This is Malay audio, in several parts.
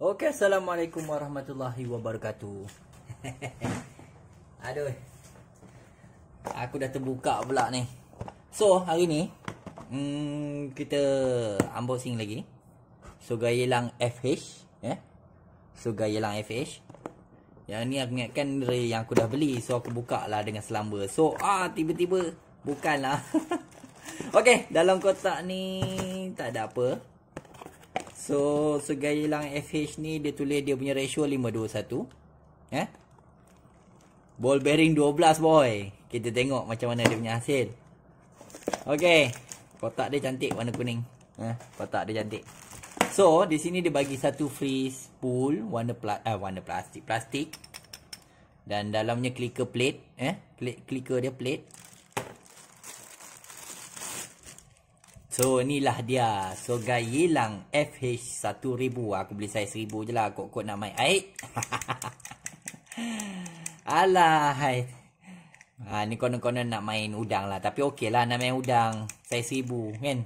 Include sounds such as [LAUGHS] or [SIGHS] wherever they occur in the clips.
Okey, assalamualaikum warahmatullahi wabarakatuh. [LAUGHS] Aduh. Aku dah terbuka pula ni. So, hari ni mm kita unboxing lagi. So gaya lang FH, So gaya lang FH. Yang ni aku ingatkan dari yang aku dah beli. So, aku buka lah dengan selamba. So, ah tiba-tiba bukan lah. [LAUGHS] Okey, dalam kotak ni tak ada apa. So segaya lang FH ni dia tulis dia punya ratio 521. Eh? Ball bearing 12 boy. Kita tengok macam mana dia punya hasil. Okey. Kotak dia cantik warna kuning. Eh, kotak dia cantik. So di sini dia bagi satu free spool warna pla eh, warna plastik plastik dan dalamnya clicker plate eh clicker dia plate So inilah dia. So guys hilang FH 1000. Aku beli saiz 1000 lah. kok-kok nak main air. [LAUGHS] Alah. Hai. Ha ni konon-konon nak main udang lah tapi okeylah nak main udang saiz 1000 kan.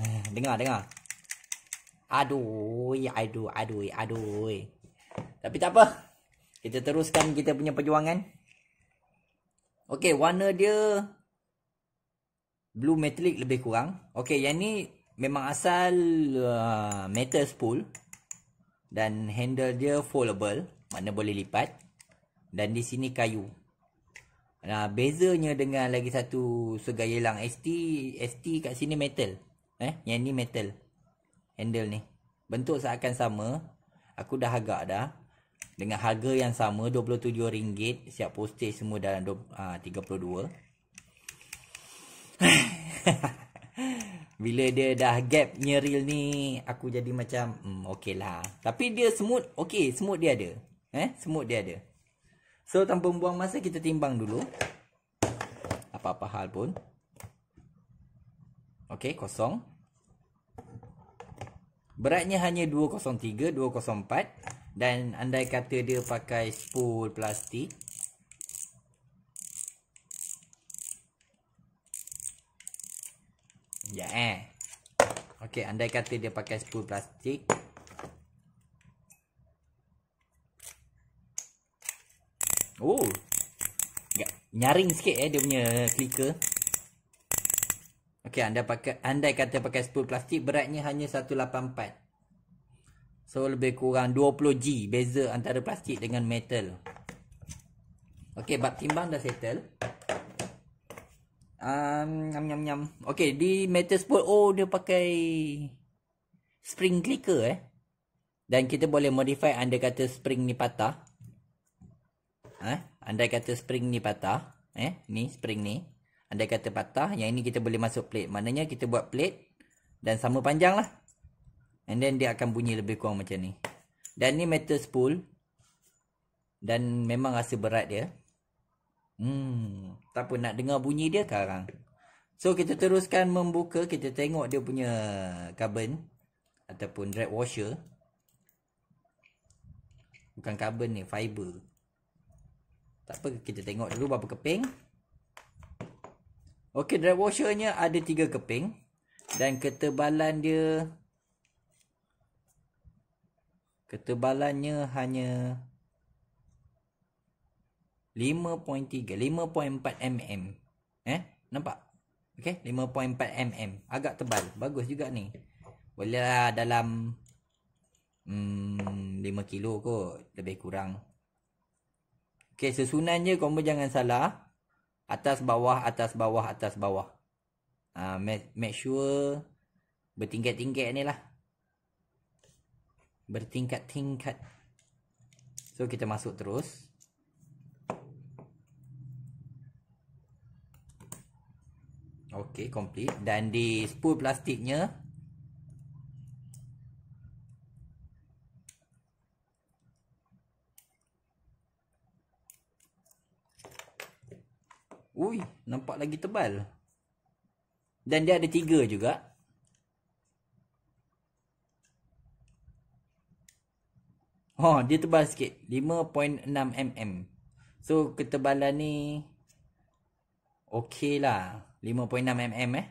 [SIGHS] dengar dengar. Aduh, aduh, aduh, aduh. Tapi tak apa. Kita teruskan kita punya perjuangan. Okey, warna dia Blue Metallic lebih kurang. Okay, yang ni memang asal uh, metal spool. Dan handle dia foldable. Mana boleh lipat. Dan di sini kayu. Nah, bezanya dengan lagi satu segaya lang ST. ST kat sini metal. Eh, yang ni metal. Handle ni. Bentuk seakan sama. Aku dah agak dah. Dengan harga yang sama RM27. Siap postage semua dalam 22 [LAUGHS] Bila dia dah gap nyeril ni, aku jadi macam, hmm, okey lah. Tapi dia smooth, okey, smooth dia ada. Eh, smooth dia ada. So, tanpa membuang masa, kita timbang dulu. Apa-apa hal pun. Okey, kosong. Beratnya hanya 203, 204. Dan andai kata dia pakai spool plastik, eh. Okey, andai kata dia pakai spool plastik. Oh. Nyaring sikit eh dia punya clicker. Okey, anda pakai andai kata pakai spool plastik beratnya hanya 184. So lebih kurang 20G beza antara plastik dengan metal. Okey, bab timbang dah settle um, nyam nyam nyam. Okey, di metal Sport O dia pakai spring clicker eh. Dan kita boleh modify anda kata spring ni patah. Eh, anda kata spring ni patah, eh, ni spring ni. Anda kata patah, yang ini kita boleh masuk plate. Maknanya kita buat plate dan sama panjang lah. And then dia akan bunyi lebih kurang macam ni. Dan ni metal spool. Dan memang rasa berat dia. Hmm, tak pun nak dengar bunyi dia sekarang. So kita teruskan membuka, kita tengok dia punya carbon ataupun drag washer. Bukan carbon ni, fiber. Tak apa kita tengok dulu berapa keping. Okey, drag washernya ada 3 keping dan ketebalan dia ketebalannya hanya 5.3, 5.4 mm. Eh, nampak? Okey, 5.4 mm. Agak tebal. Bagus juga ni. Bolehlah dalam hmm, 5 kilo kot. Lebih kurang. Okey, susunannya kau jangan salah. Atas, bawah, atas, bawah, atas, bawah. Ha, make, make sure bertingkat-tingkat ni lah. Bertingkat-tingkat. So, kita masuk Terus. Okey, complete dan di spool plastiknya Ui, nampak lagi tebal. Dan dia ada tiga juga. Oh, dia tebal sikit. 5.6 mm. So, ketebalan ni... Okey lah. 5.6 mm eh.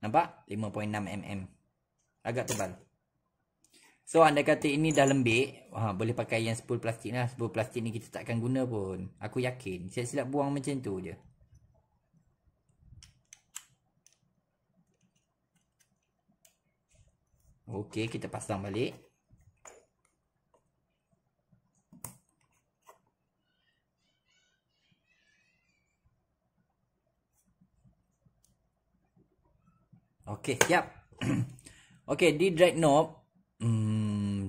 Nampak? 5.6 mm. Agak tebal. So, anda kata ini dah lembik. Ha, boleh pakai yang spool plastik lah. Spool plastik ni kita takkan guna pun. Aku yakin. saya silap buang macam tu je. Okey, kita pasang balik. Okey, siap. [CLEARS THROAT] Okey, di drag knob hmm,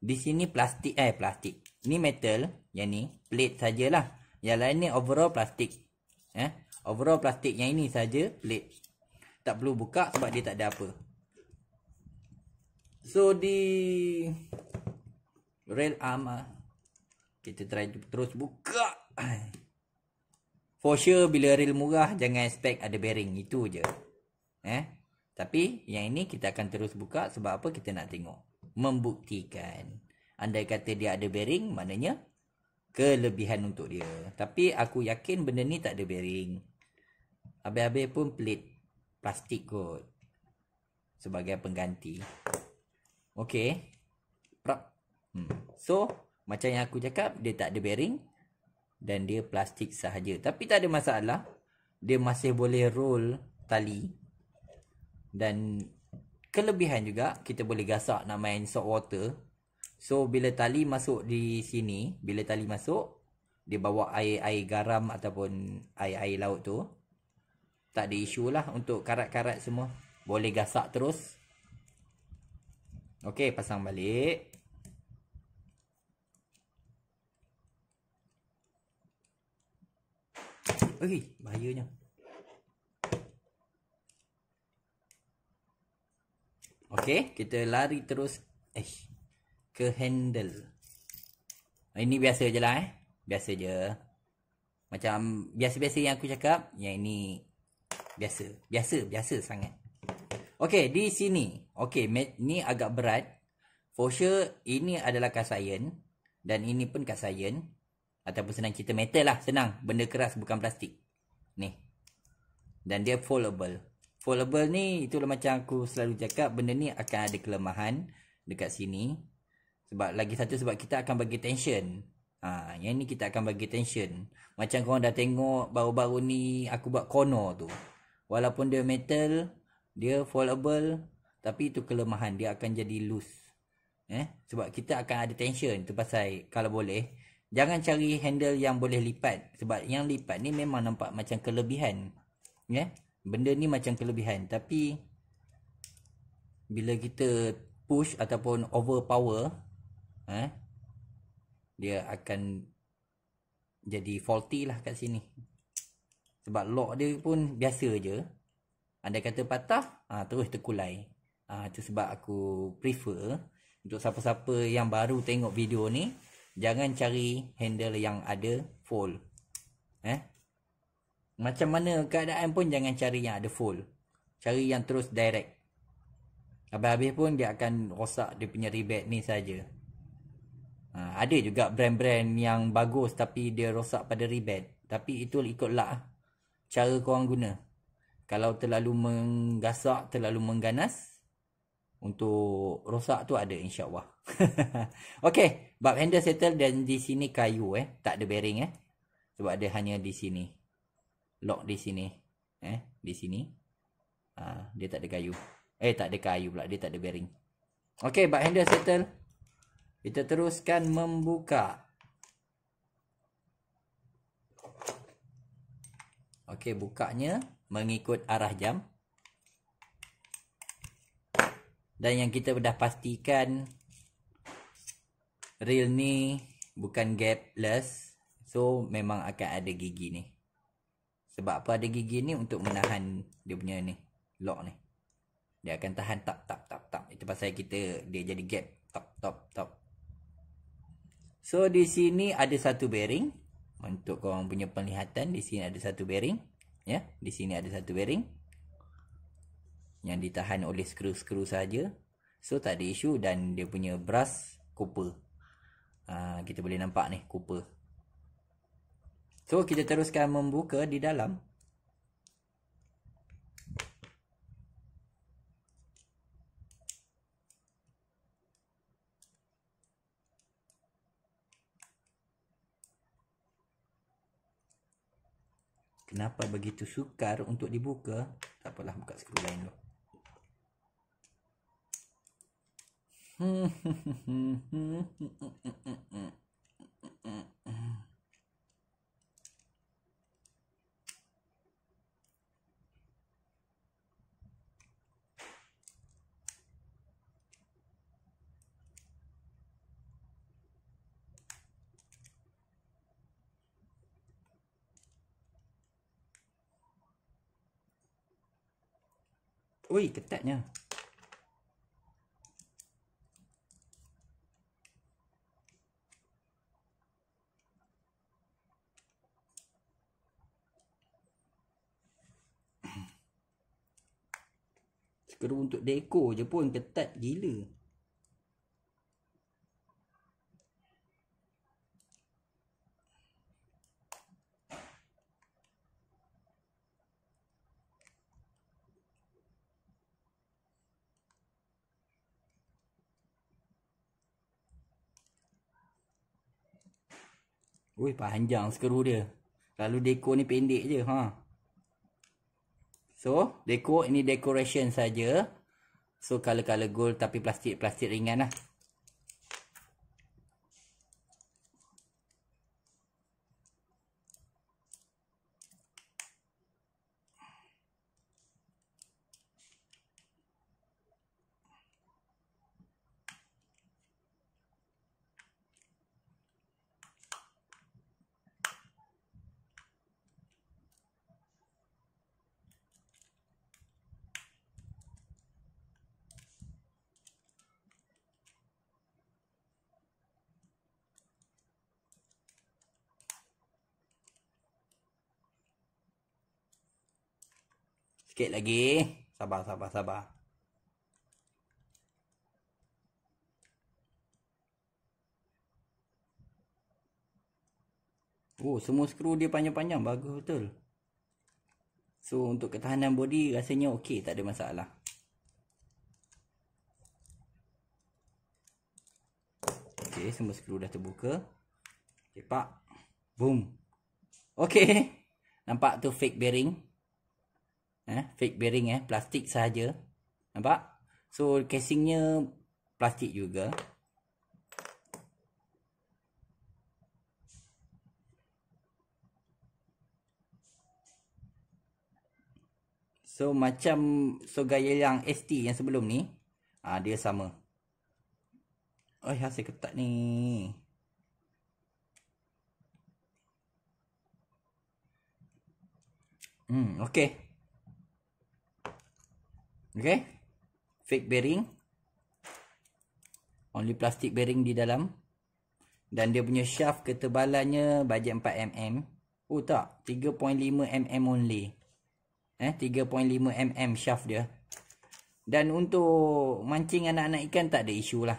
di sini plastik eh plastik. Ni metal, yang ni plate sajalah. Yang lain ni overall plastik. Eh, overall plastik yang ini saja plate. Tak perlu buka sebab dia tak ada apa. So di rail arm ah. Kita try terus buka. For sure bila rail murah jangan expect ada bearing itu je. Eh? Tapi yang ini kita akan terus buka sebab apa kita nak tengok. Membuktikan. Andai kata dia ada bearing, maknanya kelebihan untuk dia. Tapi aku yakin benda ni tak ada bearing. Habis-habis pun plate plastik kot. Sebagai pengganti. Okay. Hmm. So, macam yang aku cakap, dia tak ada bearing. Dan dia plastik sahaja. Tapi tak ada masalah. Dia masih boleh roll tali dan kelebihan juga kita boleh gasak nak main salt water. So bila tali masuk di sini, bila tali masuk, dia bawa air-air garam ataupun air-air laut tu. Tak ada isu lah untuk karat-karat semua. Boleh gasak terus. Okey, pasang balik. Okey, bahayanya. Okay, kita lari terus eh ke handle. Ini biasa je lah eh. Biasa je. Macam biasa-biasa yang aku cakap, yang ini biasa. Biasa, biasa sangat. Okay, di sini. Okay, ni agak berat. For sure, ini adalah kad sayen. Dan ini pun kad sayen. Ataupun senang cerita metal lah. Senang. Benda keras bukan plastik. Ni. Dan dia foldable foldable ni itulah macam aku selalu cakap benda ni akan ada kelemahan dekat sini sebab lagi satu sebab kita akan bagi tension ha, yang ni kita akan bagi tension macam kau dah tengok baru-baru ni aku buat corner tu walaupun dia metal dia foldable tapi itu kelemahan dia akan jadi loose eh sebab kita akan ada tension tu pasal kalau boleh jangan cari handle yang boleh lipat sebab yang lipat ni memang nampak macam kelebihan ya yeah? benda ni macam kelebihan tapi bila kita push ataupun overpower eh dia akan jadi faulty lah kat sini sebab lock dia pun biasa je anda kata patah ha, terus terkulai ha, itu sebab aku prefer untuk siapa-siapa yang baru tengok video ni jangan cari handle yang ada fold eh macam mana keadaan pun jangan cari yang ada full. Cari yang terus direct. Habis-habis pun dia akan rosak dia punya rebate ni saja. Ha, ada juga brand-brand yang bagus tapi dia rosak pada rebate. Tapi itu ikut lah cara korang guna. Kalau terlalu menggasak, terlalu mengganas. Untuk rosak tu ada insya Allah. [LAUGHS] okay, bab handle settle dan di sini kayu eh. Tak ada bearing eh. Sebab ada hanya di sini lock di sini eh di sini ha, dia tak ada kayu eh tak ada kayu pula dia tak ada bearing okey back handle settle kita teruskan membuka okey bukanya mengikut arah jam dan yang kita dah pastikan reel ni bukan gapless so memang akan ada gigi ni sebab apa ada gigi ni untuk menahan dia punya ni. Lock ni. Dia akan tahan tap tap tap tap. Itu pasal kita dia jadi gap. Tap tap tap. So di sini ada satu bearing. Untuk korang punya penglihatan. Di sini ada satu bearing. Ya. Di sini ada satu bearing. Yang ditahan oleh skru-skru saja. So tak ada isu. Dan dia punya brass. Cooper. Uh, kita boleh nampak ni. Cooper. So kita teruskan membuka di dalam Kenapa begitu sukar untuk dibuka Tak apalah buka skru lain dulu Hmm, hmm, hmm, hmm Ui ketatnya Skru untuk dekor je pun ketat gila Ui panjang skru dia. Lalu dekor ni pendek je ha. So, dekor ini decoration saja. So, color-color gold tapi plastik-plastik ringan lah. Sikit lagi. Sabar, sabar, sabar. Oh, semua skru dia panjang-panjang. Bagus betul. So, untuk ketahanan bodi rasanya okey. Tak ada masalah. Okey, semua skru dah terbuka. Cepat. Boom. Okey. Nampak tu fake bearing eh fake bearing eh plastik saja nampak so casingnya plastik juga so macam so gaya yang ST yang sebelum ni ah dia sama oi hasil ketat ni Hmm, okay. Okay. Fake bearing. Only plastic bearing di dalam. Dan dia punya shaft ketebalannya bajet 4mm. Oh tak. 3.5mm only. Eh, 3.5mm shaft dia. Dan untuk mancing anak-anak ikan tak ada isu lah.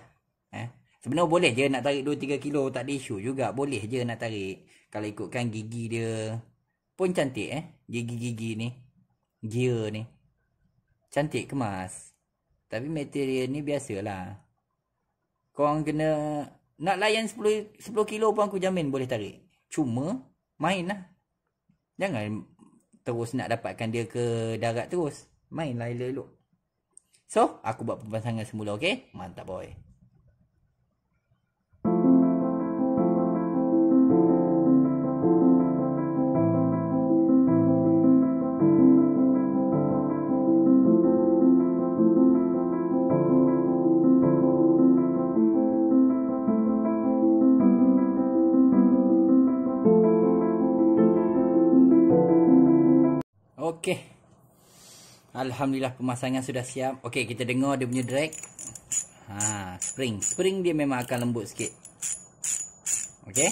Eh, sebenarnya boleh je nak tarik 2-3 kilo tak ada isu juga. Boleh je nak tarik. Kalau ikutkan gigi dia pun cantik eh. Gigi-gigi ni. Gear ni cantik kemas. Tapi material ni biasalah. Korang kena nak layan 10, 10 kilo pun aku jamin boleh tarik. Cuma main lah. Jangan terus nak dapatkan dia ke darat terus. Main lah elok-elok. So, aku buat perbincangan semula, okay? Mantap, boy. Okey. Alhamdulillah pemasangan sudah siap. Okey, kita dengar dia punya drag. Ha, spring. Spring dia memang akan lembut sikit. Okey.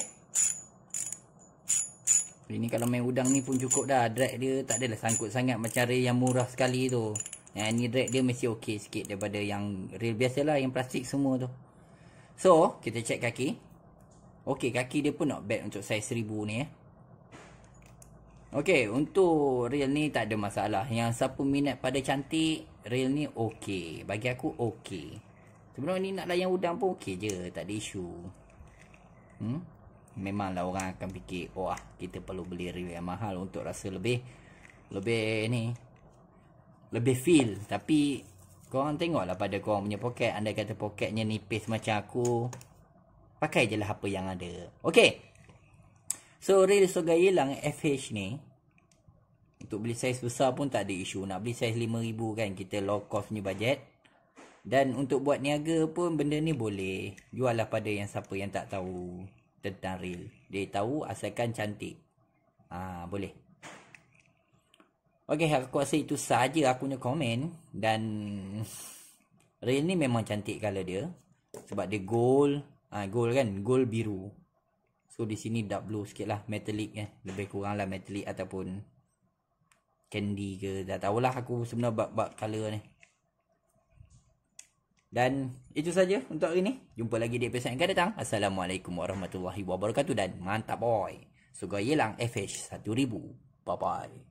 Ini kalau main udang ni pun cukup dah. Drag dia tak adalah sangkut sangat macam rail yang murah sekali tu. Yang ni drag dia mesti okey sikit daripada yang rail biasalah yang plastik semua tu. So, kita check kaki. Okey, kaki dia pun nak bad untuk saiz seribu ni eh. Okey untuk real ni tak ada masalah. Yang siapa minat pada cantik, real ni okey Bagi aku okey Sebenarnya ni nak layan udang pun okay je. Tak ada isu. Hmm? Memanglah orang akan fikir, wah, oh, kita perlu beli real yang mahal untuk rasa lebih, lebih ni, lebih feel. Tapi, kau korang tengoklah pada korang punya poket. Andai kata poketnya nipis macam aku, pakai je lah apa yang ada. okey So real so gaya lang FH ni Untuk beli saiz besar pun tak ada isu Nak beli saiz RM5,000 kan Kita low cost ni budget Dan untuk buat niaga pun Benda ni boleh Jual lah pada yang siapa yang tak tahu Tentang real Dia tahu asalkan cantik Ah Boleh Okay aku rasa itu sahaja aku punya komen Dan [LAUGHS] Real ni memang cantik color dia Sebab dia gold ah Gold kan Gold biru So di sini dark blue sikit lah Metallic eh Lebih kurang lah metallic ataupun Candy ke Tak tahulah aku sebenarnya bak-bak colour ni Dan itu saja untuk hari ni Jumpa lagi di episode yang akan datang Assalamualaikum warahmatullahi wabarakatuh Dan mantap boy Suka hilang FH 1000 Bye-bye